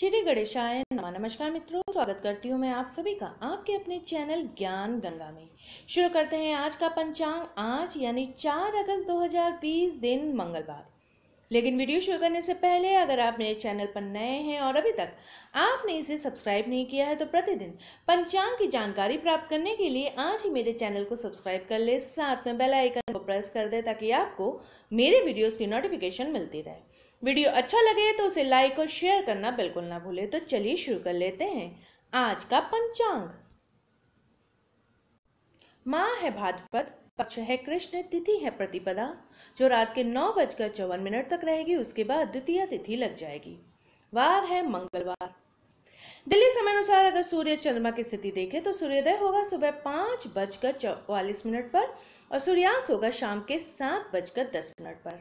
श्री गणेशाय नमस्कार मित्रों स्वागत करती हूँ मैं आप सभी का आपके अपने चैनल ज्ञान गंगा में शुरू करते हैं आज का पंचांग आज यानी 4 अगस्त 2020 दिन मंगलवार लेकिन वीडियो शुरू करने से पहले अगर आप मेरे चैनल पर नए हैं और अभी तक आपने इसे सब्सक्राइब नहीं किया है तो प्रतिदिन पंचांग की जानकारी प्राप्त करने के लिए आज ही मेरे चैनल को सब्सक्राइब कर ले साथ में बेल आइकन को प्रेस कर दे ताकि आपको मेरे वीडियोस की नोटिफिकेशन मिलती रहे वीडियो अच्छा लगे तो उसे लाइक और शेयर करना बिल्कुल ना भूले तो चलिए शुरू कर लेते हैं आज का पंचांग माँ है भाद्रपद पक्ष है कृष्ण तिथि है प्रतिपदा जो रात के नौ बजकर चौवन मिनट तक रहेगी उसके बाद द्वितीय तिथि लग जाएगी वार है मंगलवार दिल्ली समय अनुसार अगर सूर्य चंद्रमा की स्थिति देखें तो सूर्योदय होगा सुबह पांच बजकर चौवालीस मिनट पर और सूर्यास्त होगा शाम के सात बजकर दस मिनट पर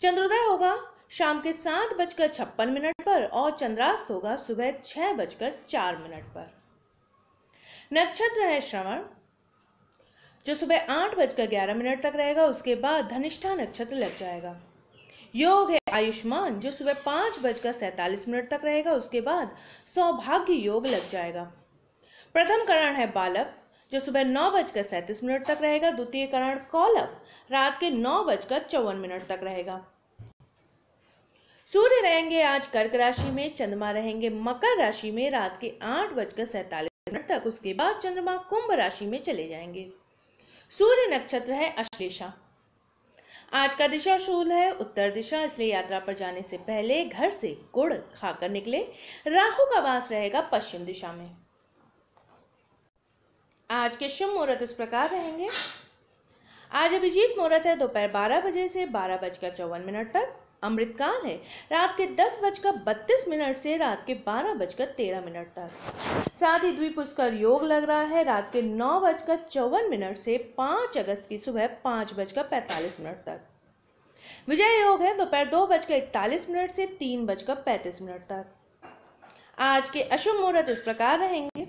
चंद्रोदय होगा शाम के सात बजकर छप्पन मिनट पर और चंद्रास्त होगा सुबह छह बजकर चार मिनट पर नक्षत्र है श्रवण जो सुबह आठ बजकर ग्यारह मिनट तक रहेगा उसके बाद धनिष्ठा नक्षत्र लग जाएगा योग है आयुष्मान जो सुबह पाँच बजकर सैंतालीस मिनट तक रहेगा उसके बाद सौभाग्य योग लग जाएगा प्रथम करण है बालक जो सुबह नौ बजकर सैंतीस मिनट तक रहेगा द्वितीय करण कौलव रात के नौ बजकर चौवन मिनट तक रहेगा सूर्य रहेंगे आज कर्क राशि में चंद्रमा रहेंगे मकर राशि में रात के आठ बजकर सैंतालीस मिनट तक उसके बाद चंद्रमा कुंभ राशि में चले जाएंगे सूर्य नक्षत्र है अश्लेषा आज का दिशा शूल है उत्तर दिशा इसलिए यात्रा पर जाने से पहले घर से गुड़ खाकर निकले राहु का वास रहेगा पश्चिम दिशा में आज के शुभ मुहूर्त इस प्रकार रहेंगे आज अभिजीत मुहूर्त है दोपहर बारह बजे से बारह बजकर चौवन मिनट तक अमृतकाल है रात के दस बजकर बत्तीस मिनट से रात के बारह बजकर तेरह मिनट तक साथ ही द्वीप पुष्कर योग लग रहा है रात के नौ बजकर चौवन मिनट से पाँच अगस्त की सुबह पाँच बजकर पैंतालीस मिनट तक विजय योग है दोपहर दो, दो बजकर इकतालीस मिनट से तीन बजकर पैंतीस मिनट तक आज के अशुभ मुहूर्त इस प्रकार रहेंगे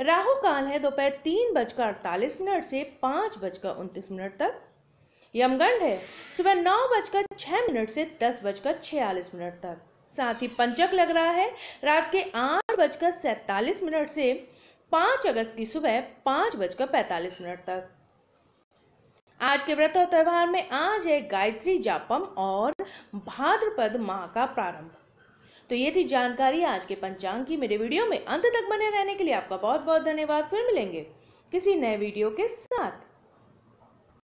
राहु काल है दोपहर तीन बजकर अड़तालीस मिनट से पाँच बजकर उनतीस मिनट तक यमगंड है सुबह नौ बजकर छः मिनट से दस बजकर छियालीस मिनट तक साथ ही पंचक लग रहा है रात के आठ बजकर सैतालीस मिनट से पाँच अगस्त की सुबह पाँच बजकर पैंतालीस मिनट तक आज के व्रत और त्यौहार में आज है गायत्री जापम और भाद्रपद माह का प्रारंभ तो ये थी जानकारी आज के पंचांग की मेरे वीडियो में अंत तक बने रहने के लिए आपका बहुत बहुत धन्यवाद फिर मिलेंगे किसी नए वीडियो के साथ